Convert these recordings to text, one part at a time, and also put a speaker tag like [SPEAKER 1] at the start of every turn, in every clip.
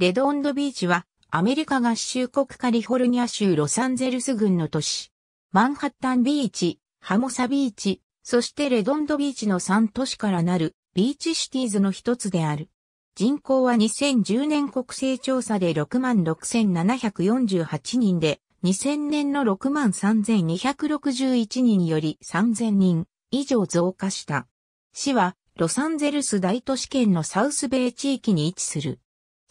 [SPEAKER 1] レドンドビーチは、アメリカ合衆国カリフォルニア州ロサンゼルス郡の都市、マンハッタンビーチ、ハモサビーチ、そしてレドンドビーチの3都市からなるビーチシティーズの一つである。人口は2010年国勢調査で66,748人で、2000年の63,261人より3,000人以上増加した。市はロサンゼルス大都市圏のサウスベイ地域に位置する。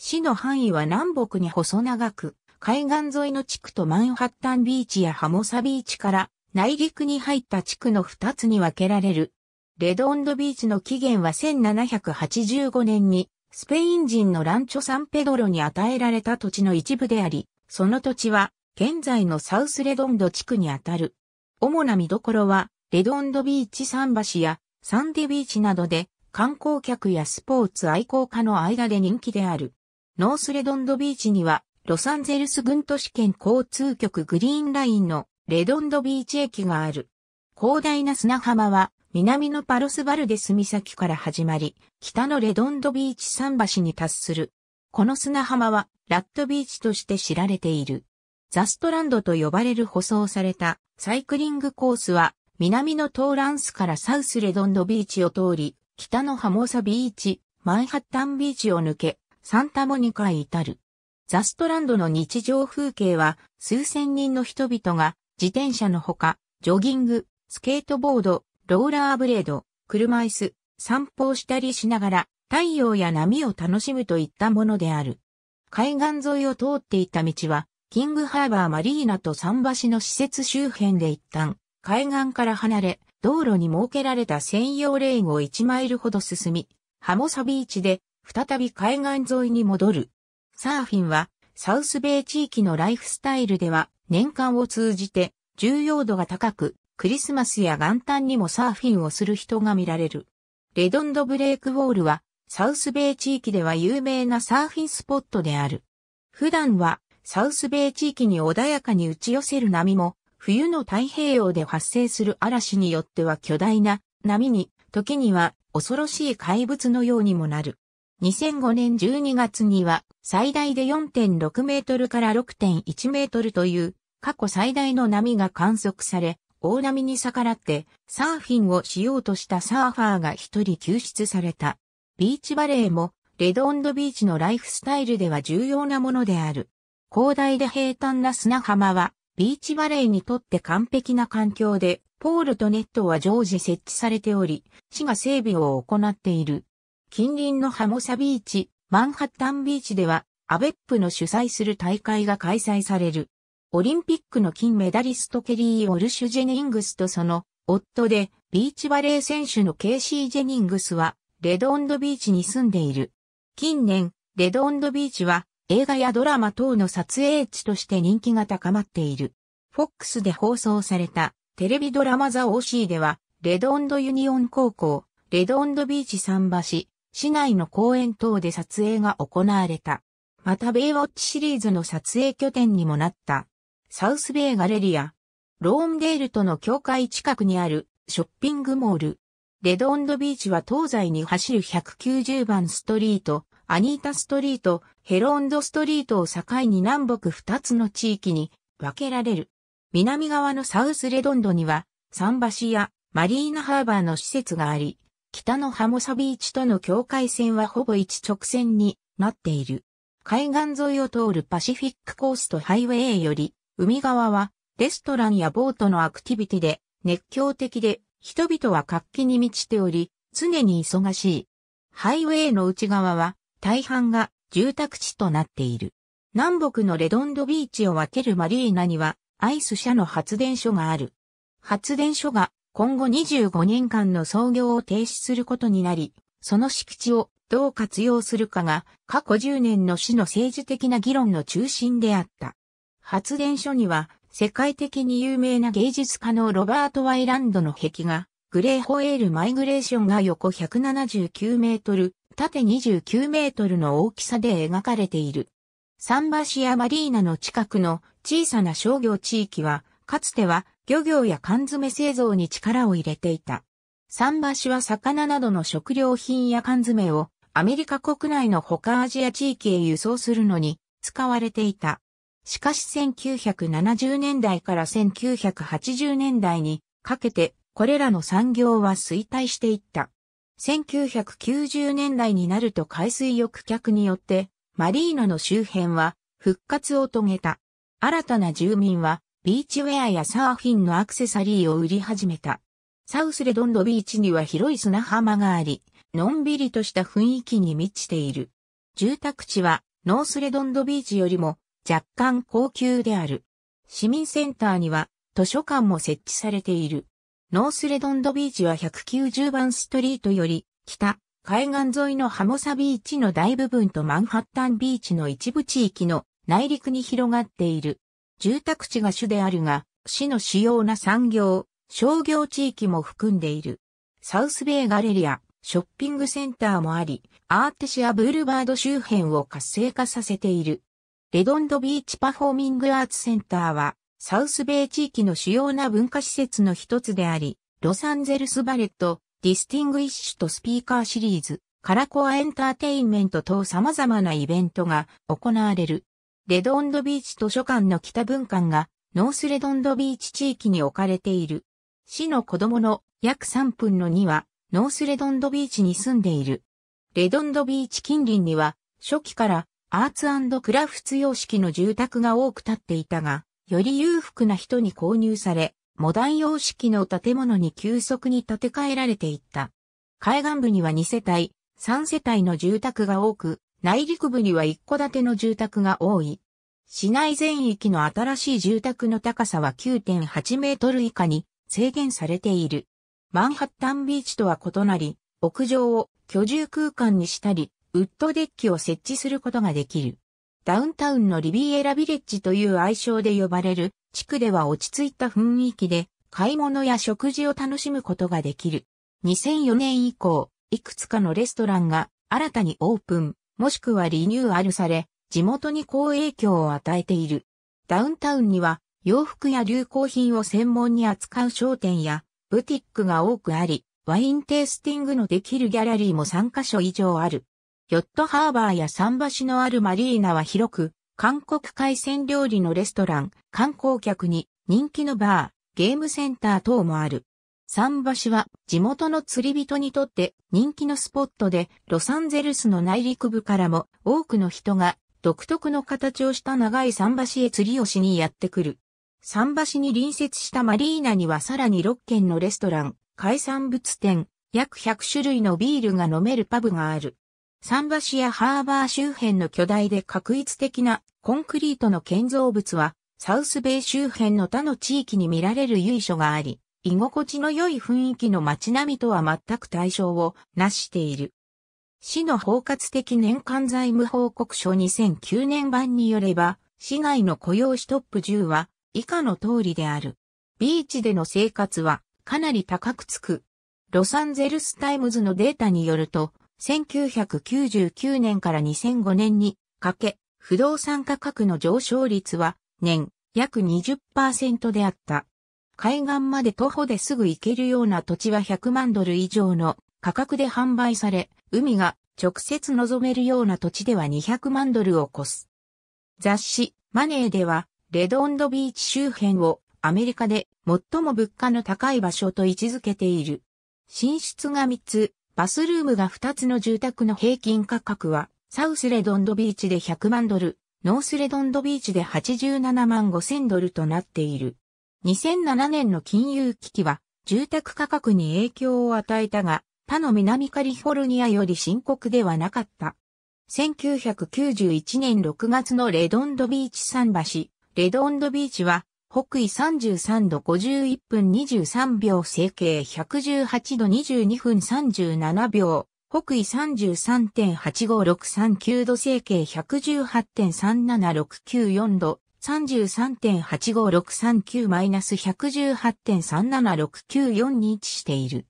[SPEAKER 1] 市の範囲は南北に細長く、海岸沿いの地区とマンハッタンビーチやハモサビーチから内陸に入った地区の2つに分けられる。レドンドビーチの起源は1785年にスペイン人のランチョ・サンペドロに与えられた土地の一部であり、その土地は現在のサウスレドンド地区にあたる。主な見どころはレドンドビーチ桟橋やサンディビーチなどで観光客やスポーツ愛好家の間で人気である。ノースレドンドビーチには、ロサンゼルス軍都市圏交通局グリーンラインのレドンドビーチ駅がある。広大な砂浜は、南のパロスバルデス岬から始まり、北のレドンドビーチ桟橋に達する。この砂浜は、ラットビーチとして知られている。ザストランドと呼ばれる舗装されたサイクリングコースは、南のトーランスからサウスレドンドビーチを通り、北のハモーサビーチ、マンハッタンビーチを抜け、サンタモニカへ至る。ザストランドの日常風景は数千人の人々が自転車のほか、ジョギング、スケートボード、ローラーブレード、車椅子、散歩をしたりしながら太陽や波を楽しむといったものである。海岸沿いを通っていた道は、キングハーバーマリーナと桟橋の施設周辺で一旦、海岸から離れ、道路に設けられた専用レーンを1マイルほど進み、ハモサビーチで再び海岸沿いに戻る。サーフィンは、サウスベイ地域のライフスタイルでは、年間を通じて重要度が高く、クリスマスや元旦にもサーフィンをする人が見られる。レドンドブレイクウォールは、サウスベイ地域では有名なサーフィンスポットである。普段は、サウスベイ地域に穏やかに打ち寄せる波も、冬の太平洋で発生する嵐によっては巨大な波に、時には恐ろしい怪物のようにもなる。2005年12月には最大で4.6メートルから6.1メートルという過去最大の波が観測され、大波に逆らってサーフィンをしようとしたサーファーが一人救出された。ビーチバレーもレドオンドビーチのライフスタイルでは重要なものである。広大で平坦な砂浜はビーチバレーにとって完璧な環境で、ポールとネットは常時設置されており、市が整備を行っている。近隣のハモサビーチ、マンハッタンビーチでは、アベップの主催する大会が開催される。オリンピックの金メダリストケリー・オルシュ・ジェニングスとその夫でビーチバレー選手のケイシー・ジェニングスはレドオンドビーチに住んでいる。近年、レドオンドビーチは映画やドラマ等の撮影地として人気が高まっている。FOX で放送されたテレビドラマザ・オーシーではレドオンドユニオン高校、レドオンドビーチ桟橋、市内の公園等で撮影が行われた。またベイウォッチシリーズの撮影拠点にもなった、サウスベイガレリア、ローンデールとの境界近くにあるショッピングモール、レドンドビーチは東西に走る190番ストリート、アニータストリート、ヘロンドストリートを境に南北2つの地域に分けられる。南側のサウスレドンドには、桟橋やマリーナハーバーの施設があり、北のハモサビーチとの境界線はほぼ一直線になっている。海岸沿いを通るパシフィックコーストハイウェイより、海側はレストランやボートのアクティビティで熱狂的で人々は活気に満ちており、常に忙しい。ハイウェイの内側は大半が住宅地となっている。南北のレドンドビーチを分けるマリーナにはアイス車の発電所がある。発電所が今後25年間の操業を停止することになり、その敷地をどう活用するかが過去10年の市の政治的な議論の中心であった。発電所には世界的に有名な芸術家のロバート・ワイランドの壁画、グレーホエール・マイグレーションが横179メートル、縦29メートルの大きさで描かれている。桟橋やマリーナの近くの小さな商業地域は、かつては漁業や缶詰製造に力を入れていた。桟橋は魚などの食料品や缶詰をアメリカ国内の他アジア地域へ輸送するのに使われていた。しかし1970年代から1980年代にかけてこれらの産業は衰退していった。1990年代になると海水浴客によってマリーナの周辺は復活を遂げた。新たな住民はビーチウェアやサーフィンのアクセサリーを売り始めた。サウスレドンドビーチには広い砂浜があり、のんびりとした雰囲気に満ちている。住宅地はノースレドンドビーチよりも若干高級である。市民センターには図書館も設置されている。ノースレドンドビーチは190番ストリートより北、海岸沿いのハモサビーチの大部分とマンハッタンビーチの一部地域の内陸に広がっている。住宅地が主であるが、市の主要な産業、商業地域も含んでいる。サウスベイガレリア、ショッピングセンターもあり、アーテシアブルバード周辺を活性化させている。レドンドビーチパフォーミングアーツセンターは、サウスベイ地域の主要な文化施設の一つであり、ロサンゼルスバレット、ディスティングイッシュとスピーカーシリーズ、カラコアエンターテインメント等様々なイベントが行われる。レドンドビーチ図書館の北分館が、ノースレドンドビーチ地域に置かれている。市の子供の約3分の2は、ノースレドンドビーチに住んでいる。レドンドビーチ近隣には、初期からアーツクラフツ様式の住宅が多く建っていたが、より裕福な人に購入され、モダン様式の建物に急速に建て替えられていった。海岸部には2世帯、3世帯の住宅が多く、内陸部には一戸建ての住宅が多い。市内全域の新しい住宅の高さは9.8メートル以下に制限されている。マンハッタンビーチとは異なり、屋上を居住空間にしたり、ウッドデッキを設置することができる。ダウンタウンのリビエラビレッジという愛称で呼ばれる地区では落ち着いた雰囲気で買い物や食事を楽しむことができる。2004年以降、いくつかのレストランが新たにオープン、もしくはリニューアルされ、地元に好影響を与えている。ダウンタウンには洋服や流行品を専門に扱う商店やブティックが多くあり、ワインテイスティングのできるギャラリーも3カ所以上ある。ヨットハーバーや桟橋のあるマリーナは広く、韓国海鮮料理のレストラン、観光客に人気のバー、ゲームセンター等もある。桟橋は地元の釣り人にとって人気のスポットで、ロサンゼルスの内陸部からも多くの人が独特の形をした長い桟橋へ釣りをしにやってくる。桟橋に隣接したマリーナにはさらに6軒のレストラン、海産物店、約100種類のビールが飲めるパブがある。桟橋やハーバー周辺の巨大で確一的なコンクリートの建造物は、サウスベイ周辺の他の地域に見られる由緒があり、居心地の良い雰囲気の街並みとは全く対象をなしている。市の包括的年間財務報告書2009年版によれば、市内の雇用ストップ10は以下の通りである。ビーチでの生活はかなり高くつく。ロサンゼルスタイムズのデータによると、1999年から2005年にかけ、不動産価格の上昇率は年約20%であった。海岸まで徒歩ですぐ行けるような土地は100万ドル以上の価格で販売され、海が直接望めるような土地では200万ドルを超す。雑誌、マネーでは、レドンドビーチ周辺をアメリカで最も物価の高い場所と位置づけている。寝室が3つ、バスルームが2つの住宅の平均価格は、サウスレドンドビーチで100万ドル、ノースレドンドビーチで87万5千ドルとなっている。2007年の金融危機は住宅価格に影響を与えたが、他の南カリフォルニアより深刻ではなかった。1991年6月のレドンドビーチ桟橋、レドンドビーチは北緯33度51分23秒整形118度22分37秒、北緯33.85639度整形118.37694度33.85639-118.376942に位置している。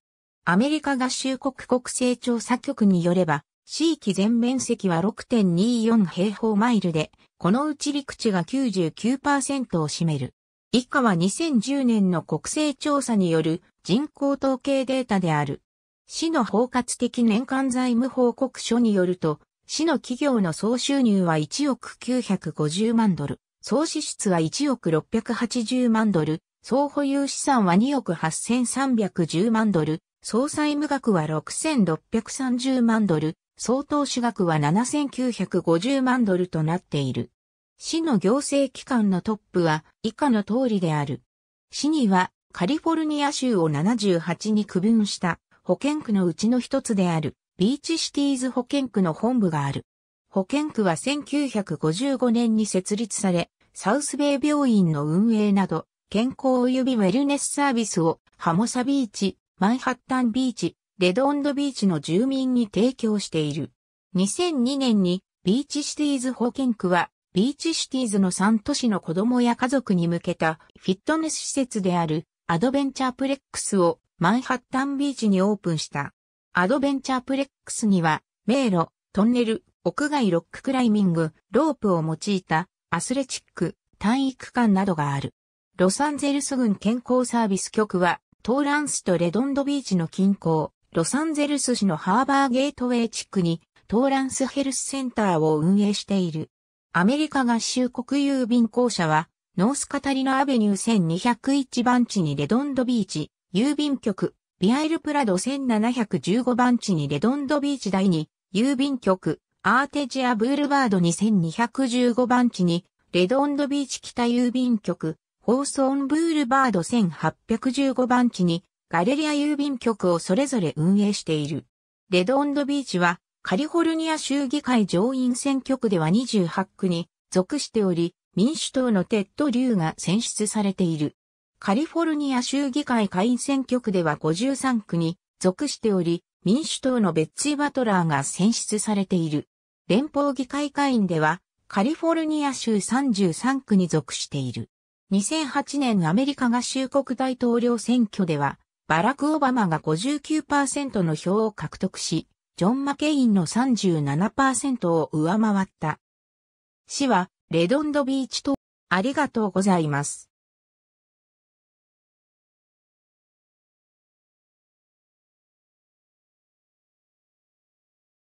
[SPEAKER 1] アメリカ合衆国国勢調査局によれば、地域全面積は6.24平方マイルで、このうち陸地が99%を占める。以下は2010年の国勢調査による人口統計データである。市の包括的年間財務報告書によると、市の企業の総収入は1億950万ドル。総支出は1億680万ドル、総保有資産は2億8310万ドル、総債務額は6630万ドル、総投資額は7950万ドルとなっている。市の行政機関のトップは以下の通りである。市にはカリフォルニア州を78に区分した保健区のうちの一つであるビーチシティーズ保健区の本部がある。保健区は1955年に設立され、サウスベイ病院の運営など、健康及びウェルネスサービスをハモサビーチ、マンハッタンビーチ、レドンドビーチの住民に提供している。2002年にビーチシティーズ保健区はビーチシティーズの3都市の子供や家族に向けたフィットネス施設であるアドベンチャープレックスをマンハッタンビーチにオープンした。アドベンチャープレックスには迷路、トンネル、屋外ロッククライミング、ロープを用いたアスレチック、体育館などがある。ロサンゼルス郡健康サービス局は、トーランスとレドンドビーチの近郊、ロサンゼルス市のハーバーゲートウェイ地区に、トーランスヘルスセンターを運営している。アメリカ合衆国郵便公社は、ノースカタリナアベニュー1201番地にレドンドビーチ、郵便局、ビアイルプラド1715番地にレドンドビーチ第2、郵便局、アーテジアブールバード2215番地に、レドンドビーチ北郵便局、ホーソーンブールバード1815番地に、ガレリア郵便局をそれぞれ運営している。レドンドビーチは、カリフォルニア州議会上院選挙区では28区に属しており、民主党のテッド・リューが選出されている。カリフォルニア州議会下院選挙区では53区に属しており、民主党のベッツィ・バトラーが選出されている。連邦議会会員では、カリフォルニア州33区に属している。2008年アメリカ合衆国大統領選挙では、バラク・オバマが59%の票を獲得し、ジョン・マケインの37%を上回った。市は、レドンドビーチとありがとうございます。